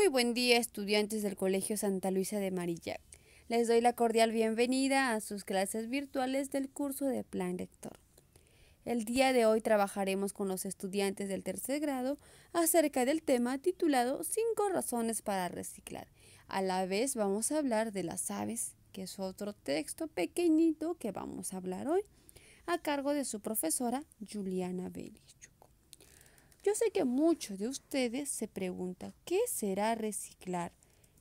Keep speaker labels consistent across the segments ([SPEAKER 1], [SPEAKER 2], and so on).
[SPEAKER 1] Muy buen día estudiantes del Colegio Santa Luisa de Marillac. Les doy la cordial bienvenida a sus clases virtuales del curso de Plan Lector. El día de hoy trabajaremos con los estudiantes del tercer grado acerca del tema titulado Cinco razones para reciclar. A la vez vamos a hablar de las aves, que es otro texto pequeñito que vamos a hablar hoy, a cargo de su profesora Juliana Belichu. Yo sé que muchos de ustedes se preguntan, ¿qué será reciclar?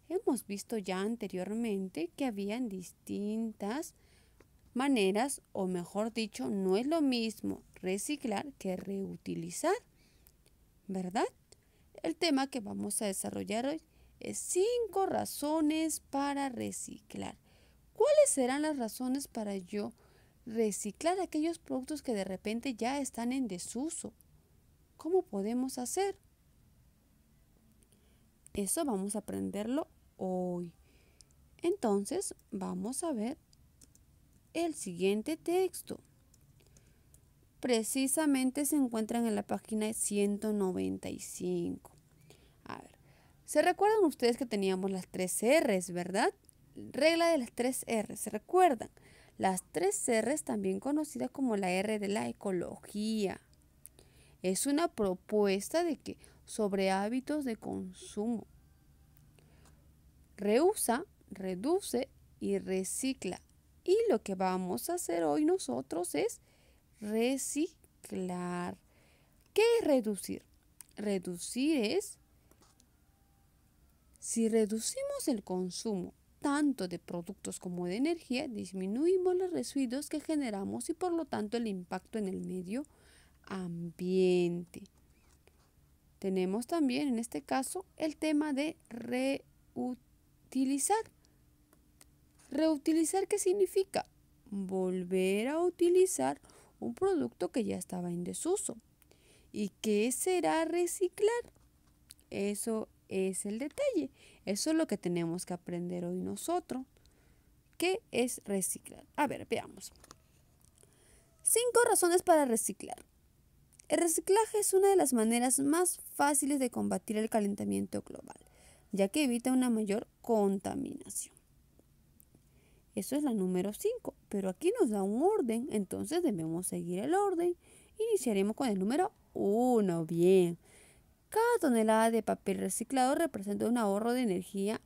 [SPEAKER 1] Hemos visto ya anteriormente que habían distintas maneras, o mejor dicho, no es lo mismo reciclar que reutilizar, ¿verdad? El tema que vamos a desarrollar hoy es cinco razones para reciclar. ¿Cuáles serán las razones para yo reciclar aquellos productos que de repente ya están en desuso? ¿Cómo podemos hacer? Eso vamos a aprenderlo hoy. Entonces, vamos a ver el siguiente texto. Precisamente se encuentran en la página 195. A ver, ¿se recuerdan ustedes que teníamos las tres R's, verdad? Regla de las tres R's, ¿se recuerdan? Las tres R's también conocidas como la R de la ecología. Es una propuesta de que sobre hábitos de consumo. Reusa, reduce y recicla. Y lo que vamos a hacer hoy nosotros es reciclar. ¿Qué es reducir? Reducir es, si reducimos el consumo tanto de productos como de energía, disminuimos los residuos que generamos y por lo tanto el impacto en el medio ambiente. Tenemos también en este caso el tema de reutilizar. ¿Reutilizar qué significa? Volver a utilizar un producto que ya estaba en desuso. ¿Y qué será reciclar? Eso es el detalle. Eso es lo que tenemos que aprender hoy nosotros. ¿Qué es reciclar? A ver, veamos. Cinco razones para reciclar. El reciclaje es una de las maneras más fáciles de combatir el calentamiento global, ya que evita una mayor contaminación. Eso es la número 5, pero aquí nos da un orden, entonces debemos seguir el orden. Iniciaremos con el número 1, bien. Cada tonelada de papel reciclado representa un ahorro de energía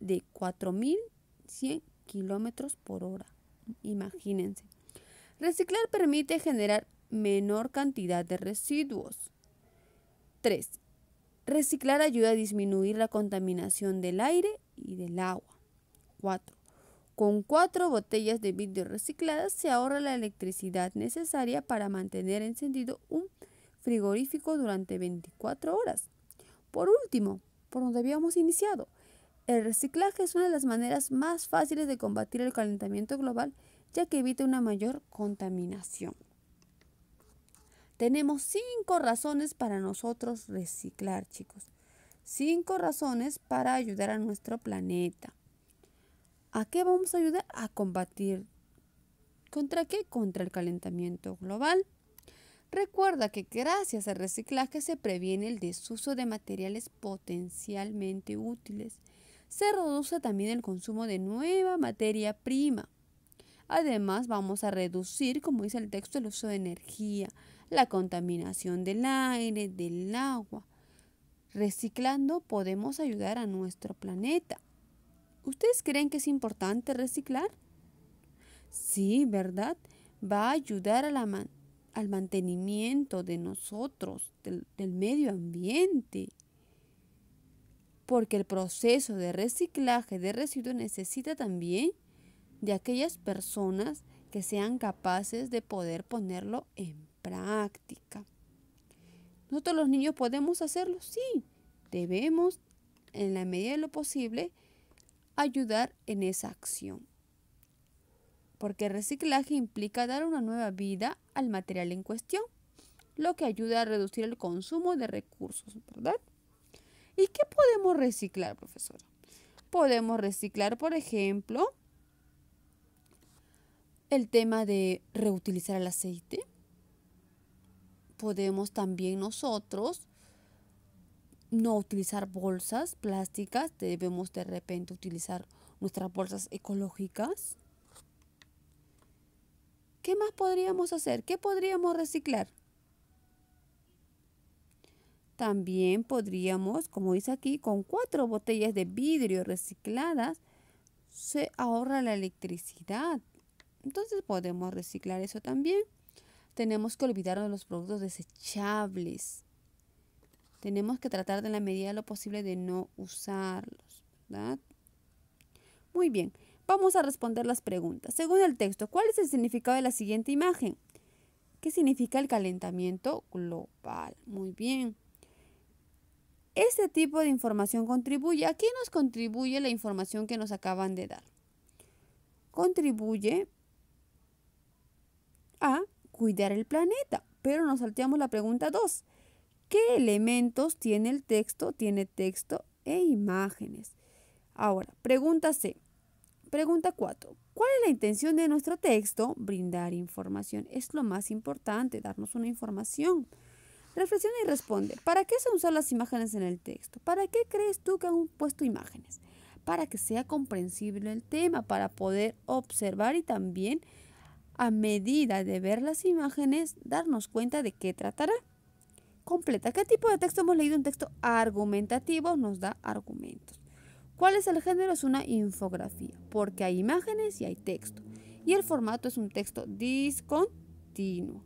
[SPEAKER 1] de 4.100 kilómetros por hora. Imagínense. Reciclar permite generar menor cantidad de residuos. 3. Reciclar ayuda a disminuir la contaminación del aire y del agua. 4. Con cuatro botellas de vidrio recicladas se ahorra la electricidad necesaria para mantener encendido un frigorífico durante 24 horas. Por último, por donde habíamos iniciado, el reciclaje es una de las maneras más fáciles de combatir el calentamiento global ya que evita una mayor contaminación. Tenemos cinco razones para nosotros reciclar, chicos. Cinco razones para ayudar a nuestro planeta. ¿A qué vamos a ayudar? A combatir. ¿Contra qué? Contra el calentamiento global. Recuerda que gracias al reciclaje se previene el desuso de materiales potencialmente útiles. Se reduce también el consumo de nueva materia prima. Además, vamos a reducir, como dice el texto, el uso de energía, la contaminación del aire, del agua. Reciclando podemos ayudar a nuestro planeta. ¿Ustedes creen que es importante reciclar? Sí, ¿verdad? Va a ayudar al mantenimiento de nosotros, del, del medio ambiente porque el proceso de reciclaje de residuos necesita también de aquellas personas que sean capaces de poder ponerlo en práctica. ¿Nosotros los niños podemos hacerlo? Sí, debemos, en la medida de lo posible, ayudar en esa acción. Porque el reciclaje implica dar una nueva vida al material en cuestión, lo que ayuda a reducir el consumo de recursos, ¿verdad? ¿Y qué podemos reciclar, profesora? Podemos reciclar, por ejemplo, el tema de reutilizar el aceite. Podemos también nosotros no utilizar bolsas plásticas, debemos de repente utilizar nuestras bolsas ecológicas. ¿Qué más podríamos hacer? ¿Qué podríamos reciclar? También podríamos, como dice aquí, con cuatro botellas de vidrio recicladas, se ahorra la electricidad. Entonces podemos reciclar eso también. Tenemos que olvidarnos de los productos desechables. Tenemos que tratar de la medida de lo posible de no usarlos. ¿verdad? Muy bien, vamos a responder las preguntas. Según el texto, ¿cuál es el significado de la siguiente imagen? ¿Qué significa el calentamiento global? Muy bien. Este tipo de información contribuye. ¿A qué nos contribuye la información que nos acaban de dar? Contribuye a. Cuidar el planeta. Pero nos salteamos la pregunta 2. ¿Qué elementos tiene el texto? Tiene texto e imágenes. Ahora, pregunta C. Pregunta 4. ¿Cuál es la intención de nuestro texto? Brindar información. Es lo más importante, darnos una información. Reflexiona y responde. ¿Para qué se usan las imágenes en el texto? ¿Para qué crees tú que han puesto imágenes? Para que sea comprensible el tema, para poder observar y también a medida de ver las imágenes, darnos cuenta de qué tratará. Completa. ¿Qué tipo de texto hemos leído? Un texto argumentativo nos da argumentos. ¿Cuál es el género? Es una infografía, porque hay imágenes y hay texto. Y el formato es un texto discontinuo.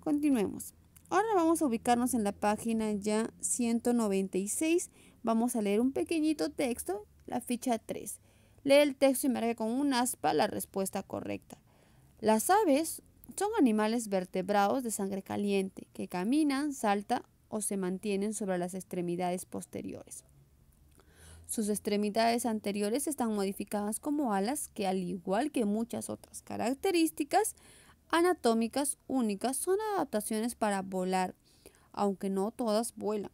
[SPEAKER 1] Continuemos. Ahora vamos a ubicarnos en la página ya 196. Vamos a leer un pequeñito texto, la ficha 3. Lee el texto y marca con un aspa la respuesta correcta. Las aves son animales vertebrados de sangre caliente que caminan, saltan o se mantienen sobre las extremidades posteriores. Sus extremidades anteriores están modificadas como alas que, al igual que muchas otras características anatómicas únicas, son adaptaciones para volar, aunque no todas vuelan.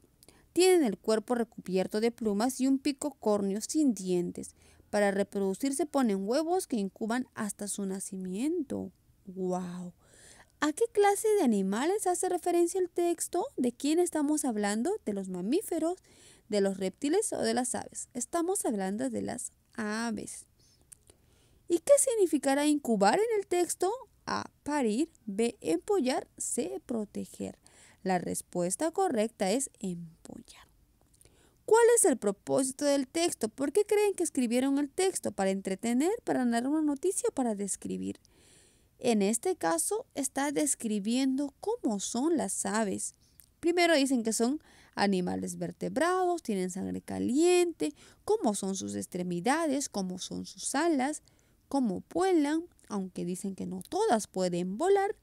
[SPEAKER 1] Tienen el cuerpo recubierto de plumas y un pico córneo sin dientes, para reproducirse ponen huevos que incuban hasta su nacimiento. ¡Wow! ¿A qué clase de animales hace referencia el texto? ¿De quién estamos hablando? ¿De los mamíferos, de los reptiles o de las aves? Estamos hablando de las aves. ¿Y qué significará incubar en el texto? A. Parir. B. Empollar. C. Proteger. La respuesta correcta es empollar. ¿Cuál es el propósito del texto? ¿Por qué creen que escribieron el texto? ¿Para entretener, para dar una noticia para describir? En este caso está describiendo cómo son las aves. Primero dicen que son animales vertebrados, tienen sangre caliente, cómo son sus extremidades, cómo son sus alas, cómo vuelan, aunque dicen que no todas pueden volar.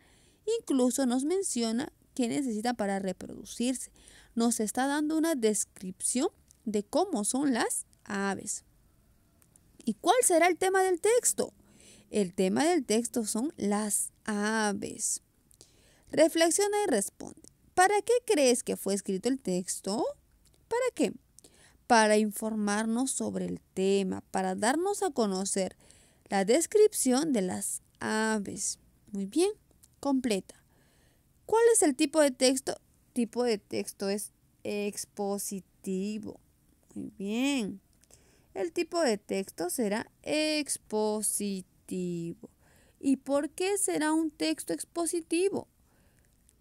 [SPEAKER 1] Incluso nos menciona que necesitan para reproducirse nos está dando una descripción de cómo son las aves. ¿Y cuál será el tema del texto? El tema del texto son las aves. Reflexiona y responde. ¿Para qué crees que fue escrito el texto? ¿Para qué? Para informarnos sobre el tema, para darnos a conocer la descripción de las aves. Muy bien, completa. ¿Cuál es el tipo de texto? tipo de texto es expositivo. Muy bien. El tipo de texto será expositivo. ¿Y por qué será un texto expositivo?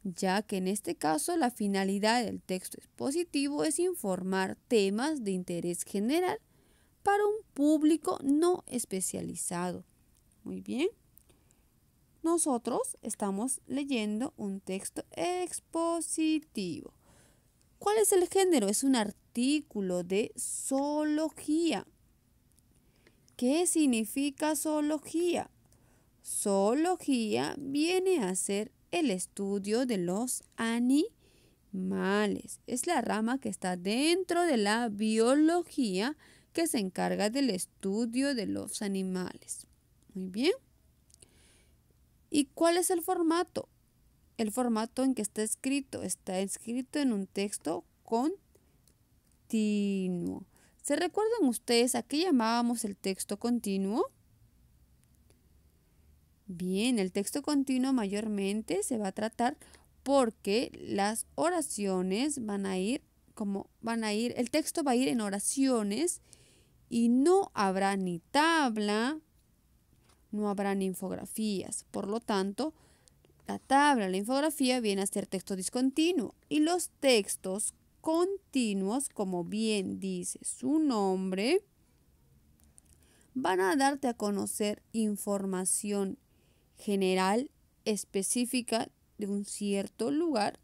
[SPEAKER 1] Ya que en este caso la finalidad del texto expositivo es informar temas de interés general para un público no especializado. Muy bien. Nosotros estamos leyendo un texto expositivo. ¿Cuál es el género? Es un artículo de zoología. ¿Qué significa zoología? Zoología viene a ser el estudio de los animales. Es la rama que está dentro de la biología que se encarga del estudio de los animales. Muy bien. ¿Y cuál es el formato? El formato en que está escrito. Está escrito en un texto continuo. ¿Se recuerdan ustedes a qué llamábamos el texto continuo? Bien, el texto continuo mayormente se va a tratar porque las oraciones van a ir como van a ir, el texto va a ir en oraciones y no habrá ni tabla, no habrán infografías. Por lo tanto, la tabla, la infografía viene a ser texto discontinuo y los textos continuos, como bien dice su nombre, van a darte a conocer información general específica de un cierto lugar,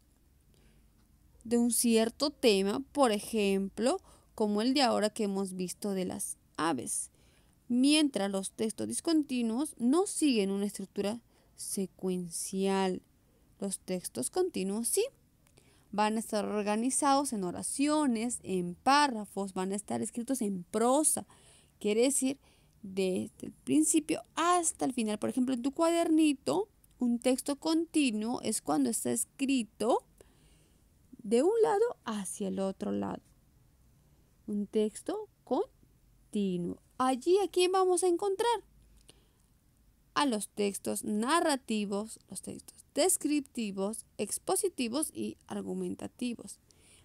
[SPEAKER 1] de un cierto tema, por ejemplo, como el de ahora que hemos visto de las aves mientras los textos discontinuos no siguen una estructura secuencial. Los textos continuos sí. Van a estar organizados en oraciones, en párrafos, van a estar escritos en prosa. Quiere decir, desde el principio hasta el final. Por ejemplo, en tu cuadernito, un texto continuo es cuando está escrito de un lado hacia el otro lado. Un texto con Allí a quién vamos a encontrar? A los textos narrativos, los textos descriptivos, expositivos y argumentativos.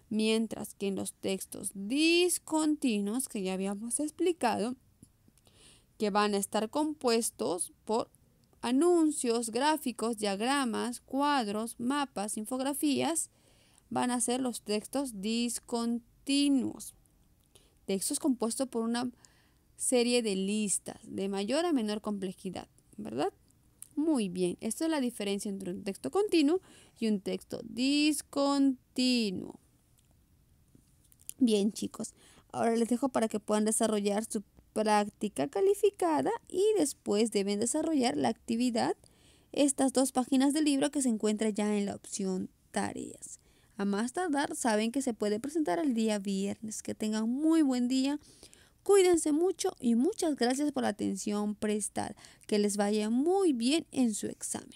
[SPEAKER 1] Mientras que en los textos discontinuos, que ya habíamos explicado, que van a estar compuestos por anuncios, gráficos, diagramas, cuadros, mapas, infografías, van a ser los textos discontinuos es compuesto por una serie de listas de mayor a menor complejidad, ¿verdad? Muy bien, esto es la diferencia entre un texto continuo y un texto discontinuo. Bien chicos, ahora les dejo para que puedan desarrollar su práctica calificada y después deben desarrollar la actividad, estas dos páginas del libro que se encuentra ya en la opción tareas. A más tardar, saben que se puede presentar el día viernes. Que tengan muy buen día. Cuídense mucho y muchas gracias por la atención prestada. Que les vaya muy bien en su examen.